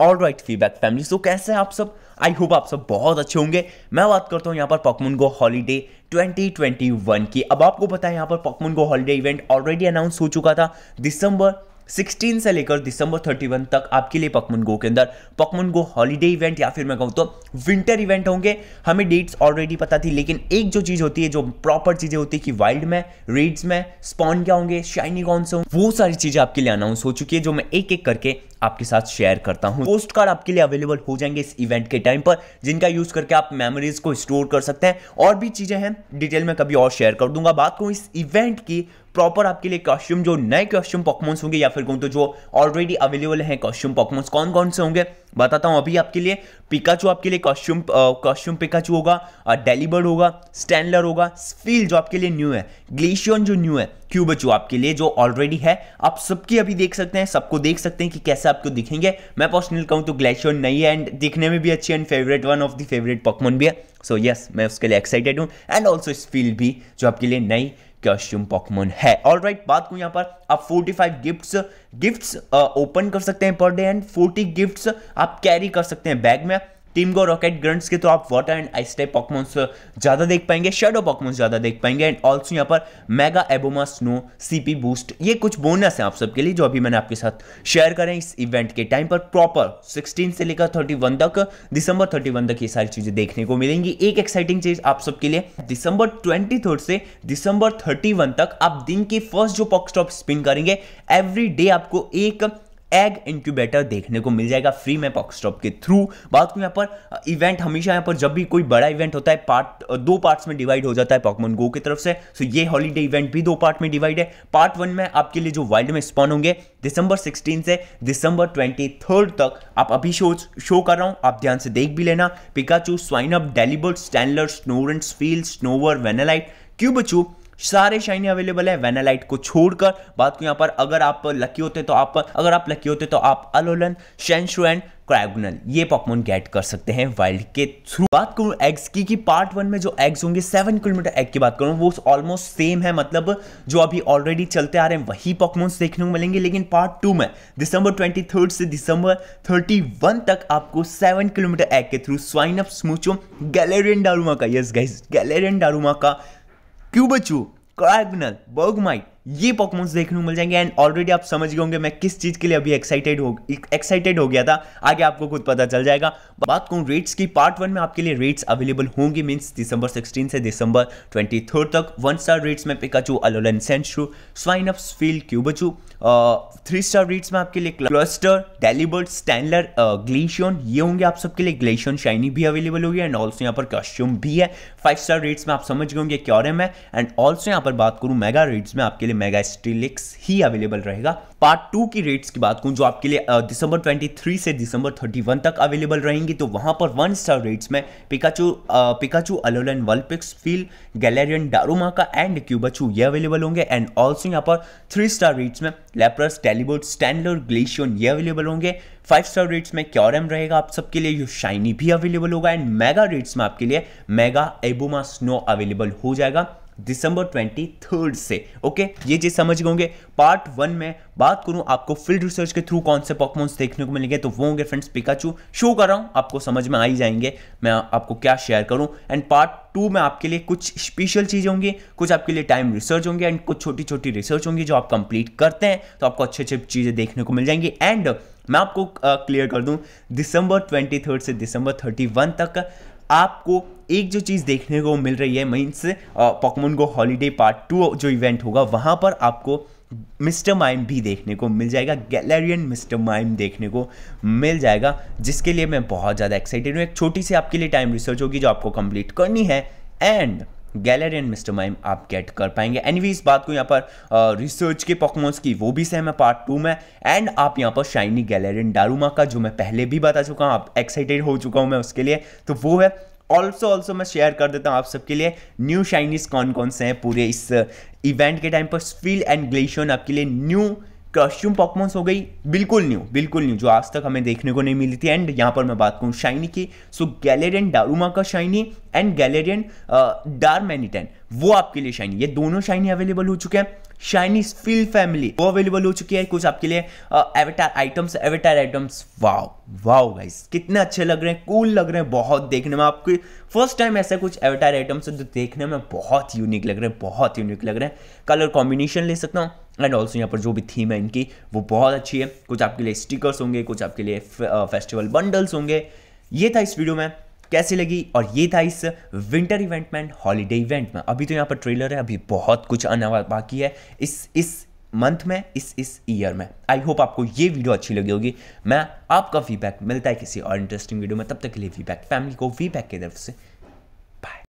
all right feedback family so कैसे हैं आप सब आई होप आप सब बहुत अच्छे होंगे मैं बात करता हूँ यहाँ पर पॉकमून गो हॉलीडे 2021 की अब आपको पता है यहाँ पर Pokemon Go holiday event already announce हो चुका था दिसंबर 16 से लेकर दिसंबर 31 तक आपके लिए पकमन गो के अंदर पकमन गो हॉलीडे इवेंट या फिर मैं कहूँ तो विंटर इवेंट होंगे हमें डेट्स ऑलरेडी पता थी लेकिन एक जो चीज़ होती है जो प्रॉपर चीज़ें होती है कि वाइल्ड में रेड्स में स्पॉन क्या होंगे शाइनी कौन से होंगे वो सारी चीज़ें आपके लिए अनाउंस हो चुकी है जो मैं एक एक करके आपके साथ शेयर करता हूँ पोस्ट कार्ड आपके लिए अवेलेबल हो जाएंगे इस इवेंट के टाइम पर जिनका यूज करके आप मेमोरीज को स्टोर कर सकते हैं और भी चीजें हैं डिटेल में कभी और शेयर कर दूंगा बात करूँ इस इवेंट की प्रॉपर आपके लिए कॉस्ट्यूम जो नए कॉस्ट्यूम पॉकमोन्स होंगे या फिर कहूँ तो जो ऑलरेडी अवेलेबल हैं कॉस्ट्यूम पॉकमोन्स कौन कौन से होंगे बताता हूँ अभी आपके लिए पिकाचू आपके लिए कॉस्ट्यूम कॉस्ट्यूम पिकाचू होगा डेलीबर्ड होगा स्टैंडलर होगा स्फील जो आपके लिए न्यू है ग्लेशियन जो न्यू है क्यूबचू आपके लिए जो ऑलरेडी है आप सबकी अभी देख सकते हैं सबको देख सकते हैं कि कैसे आपको दिखेंगे मैं पर्सनल कहूँ तो ग्लेशियर नई है एंड दिखने में भी अच्छी and favourite one of the favourite Pokemon भी है सो so, यस yes, मैं उसके लिए एक्साइटेड हूँ एंड ऑल्सो इस फील्ड भी जो आपके लिए नई कॉस्ट्यूम पॉकमोन है ऑल right, बात को यहाँ पर आप 45 गिफ्ट्स गिफ्ट्स ओपन कर सकते हैं पर डे एंड 40 गिफ्ट्स आप कैरी कर सकते हैं बैग में टीम गो रॉकेट ग्रंट्स के तो आप water and ice type Pokemons ज़्यादा देख पाएंगे शेडो पॉकमोन्स ज़्यादा देख पाएंगे एंड ऑल्सो यहाँ पर mega Abomasnow CP boost ये कुछ बोनस है आप सबके लिए जो अभी मैंने आपके साथ शेयर करें इस इवेंट के टाइम पर प्रॉपर 16 से लेकर 31 तक दिसंबर 31 तक ये सारी चीज़ें देखने को मिलेंगी एक एक्साइटिंग चीज़ आप सबके लिए दिसंबर ट्वेंटी से दिसंबर थर्टी तक आप दिन की फर्स्ट जो पॉक स्टॉप स्पिन करेंगे एवरी डे आपको एक एग इंक्यूबेटर देखने को मिल जाएगा फ्री में पॉक्सटॉप के थ्रू बात को यहाँ पर इवेंट uh, हमेशा यहाँ पर जब भी कोई बड़ा इवेंट होता है पार्ट uh, दो पार्ट्स में डिवाइड हो जाता है पॉकमोन गो की तरफ से सो ये हॉलीडे इवेंट भी दो पार्ट में डिवाइड है पार्ट वन में आपके लिए जो वाइल्ड में स्पॉन होंगे दिसंबर सिक्सटीन से दिसंबर ट्वेंटी थर्ड तक आप अभी शो शो कर रहा हूँ आप ध्यान से देख भी लेना पिकाचू स्वाइनअप डेलीबर्ट स्टैंडलर स्नोर फील्ड स्नोवर वेनालाइट क्यूबचू सारे शाइनी अवेलेबल है वेनालाइट को छोड़कर बात को यहाँ पर अगर आप लकी होते तो आप अगर आप लकी होते तो आप अलोलन शेंशु एंड ये पॉकमोन गेट कर सकते हैं वाइल्ड के थ्रू बात करूँ एग्स की कि पार्ट वन में जो एग्स होंगे सेवन किलोमीटर एग की बात करूँ वो ऑलमोस्ट सेम है मतलब जो अभी ऑलरेडी चलते आ रहे हैं वही पॉकमोन्स देखने को मिलेंगे लेकिन पार्ट टू में दिसंबर ट्वेंटी थर्ड से दिसंबर थर्टी वन तक आपको सेवन किलोमीटर एग के through Swinub Smoochum Galarian Darumaka यस गैस गैलेरियन डारूमा का क्यों बचू क्राइमिनल बोगमाइट ये पॉकमोन्स देखने को मिल जाएंगे एंड ऑलरेडी आप समझ गए होंगे मैं किस चीज़ के लिए अभी एक्साइटेड हो एक्साइटेड हो गया था आगे आपको खुद पता चल जाएगा बात करूं रेट्स की पार्ट वन में आपके लिए रेट्स अवेलेबल होंगे मीन्स दिसंबर सिक्सटीन से दिसंबर ट्वेंटी तक वन स्टार रेट्स में पिकाचू अलोलन स्वाइन अप फील क्यूबचू थ्री स्टार रेट्स में आपके लिए क्लस्टर डेलीबर्ड स्टैंडलर ग्लेशियन ये होंगे आप सबके लिए ग्लेशियन शाइनी भी अवेलेबल होगी एंड ऑल्सो यहाँ पर कॉस्ट्यूम भी है फाइव स्टार रेट्स में आप समझ गए होंगे क्योरम है एंड ऑल्सो यहाँ पर बात करूँ मेगा रेट्स में आपके लिए मेगा स्टीलिक्स ही अवेलेबल रहेगा पार्ट टू की रेट्स की बात करूं जो आपके लिए दिसंबर 23 से दिसंबर 31 तक अवेलेबल रहेंगी तो वहां पर वन स्टार रेट्स में पिकाचू पिकाचू अलोलन वल्पिक्स फील गैलेरियन का एंड क्यूबाचू ये अवेलेबल होंगे एंड ऑल्सो यहाँ पर थ्री स्टार रेट्स में लेप्रस टेलीबोट स्टैंडलोर ग्लेशियन ये अवेलेबल होंगे फाइव स्टार रेट्स में क्योरम रहेगा आप सबके लिए यू शाइनी भी अवेलेबल होगा एंड मेगा रेट्स में आपके लिए मेगा एबुमा स्नो अवेलेबल हो जाएगा दिसंबर ट्वेंटी थर्ड से ओके ये चीज समझ गए होंगे पार्ट वन में बात करूं आपको फील्ड रिसर्च के थ्रू कौन से पॉकमोन्स देखने को मिलेंगे तो वो होंगे फ्रेंड्स पिकाचू शो कर रहा हूं आपको समझ में आ ही जाएंगे मैं आपको क्या शेयर करूं एंड पार्ट टू में आपके लिए कुछ स्पेशल चीज़ें होंगी कुछ आपके लिए टाइम रिसर्च होंगे एंड कुछ छोटी छोटी रिसर्च होंगी जो आप कंप्लीट करते हैं तो आपको अच्छे अच्छे चीज़ें देखने को मिल जाएंगी एंड मैं आपको क्लियर कर दूं दिसंबर थर्ड से दिसंबर वन तक आपको एक जो चीज़ देखने को मिल रही है means Pokemon go holiday part two जो इवेंट होगा वहाँ पर आपको मिस्टर माइम भी देखने को मिल जाएगा गैलेरियन मिस्टर माइम देखने को मिल जाएगा जिसके लिए मैं बहुत ज़्यादा एक्साइटेड हूँ एक छोटी सी आपके लिए टाइम रिसर्च होगी जो आपको कंप्लीट करनी है and Galarian and mister mime आप गेट कर पाएंगे एनी इस बात को यहाँ पर रिसर्च के पॉकमोन्स की वो भी सेम है पार्ट टू में एंड आप यहाँ पर शाइनी गैलरी एंड डारूमा का जो मैं पहले भी बता चुका हूँ आप एक्साइटेड हो चुका हूँ मैं उसके लिए तो वो है ऑल्सो ऑल्सो मैं शेयर कर देता हूँ आप सबके लिए न्यू शाइनीज कौन कौन से हैं पूरे इस इवेंट के टाइम पर स्फील एंड ग्लेशियन आपके लिए न्यू कॉस्ट्यूम पॉकमॉन्स हो गई बिल्कुल न्यू बिल्कुल न्यू जो आज तक हमें देखने को नहीं मिली थी एंड यहाँ पर मैं बात करूँ शाइनी की सो गैलेरियन डारूमा का शाइनी एंड गैलेरियन डारमेनिटेन वो आपके लिए शाइनी ये दोनों शाइनी अवेलेबल हो चुके हैं शाइनी फिल फैमिली वो अवेलेबल हो चुकी है कुछ आपके लिए avatar items avatar items wow wow guys कितने अच्छे लग रहे हैं कूल लग रहे हैं बहुत देखने में आपके फर्स्ट टाइम ऐसा कुछ एवेटार आइटम्स है जो देखने में बहुत यूनिक लग रहे हैं बहुत यूनिक लग रहे हैं कलर कॉम्बिनेशन ले सकता हूँ एंड ऑल्सो यहाँ पर जो भी थीम है इनकी वो बहुत अच्छी है कुछ आपके लिए स्टिकर्स होंगे कुछ आपके लिए फेस्टिवल बंडल्स होंगे ये था इस वीडियो में कैसी लगी और ये था इस विंटर इवेंट में हॉलीडे इवेंट में अभी तो यहाँ पर ट्रेलर है अभी बहुत कुछ आना बाकी है इस इस मंथ में इस इस ईयर में आई होप आपको ये वीडियो अच्छी लगी होगी मैं आपका फीडबैक मिलता है किसी और इंटरेस्टिंग वीडियो में तब तक के लिए फीडबैक फैमिली को फीडबैक की तरफ से